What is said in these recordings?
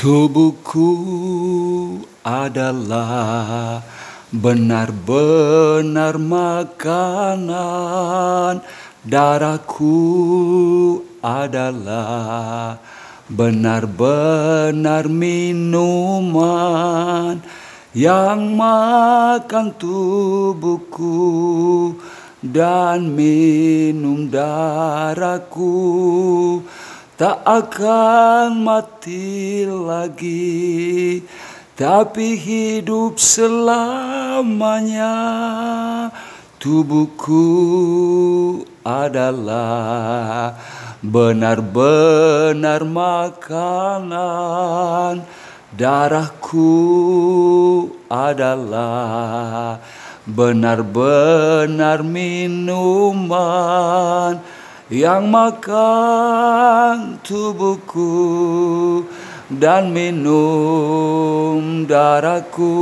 Tubuhku adalah benar-benar makanan, darahku adalah benar-benar minuman yang makan tubuhku dan minum darahku tak akan mati lagi, tapi hidup selamanya. Tubuhku adalah benar-benar makanan, darahku adalah benar-benar minuman yang makan tubuhku dan minum darahku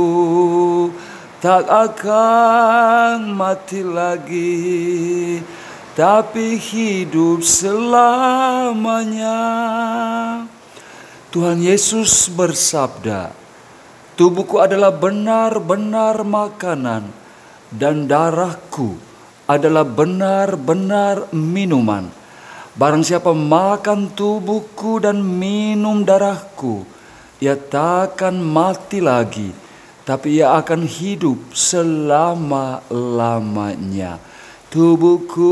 tak akan mati lagi tapi hidup selamanya Tuhan Yesus bersabda tubuhku adalah benar-benar makanan dan darahku adalah benar-benar minuman. Barang siapa makan tubuhku dan minum darahku, ia takkan mati lagi, tapi ia akan hidup selama-lamanya. Tubuhku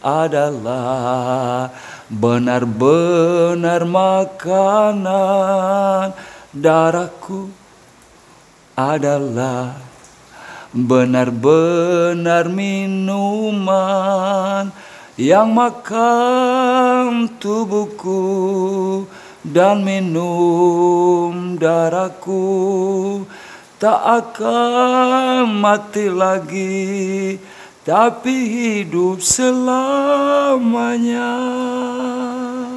adalah benar-benar makanan, darahku adalah benar-benar minuman yang makan tubuhku dan minum darahku tak akan mati lagi tapi hidup selamanya.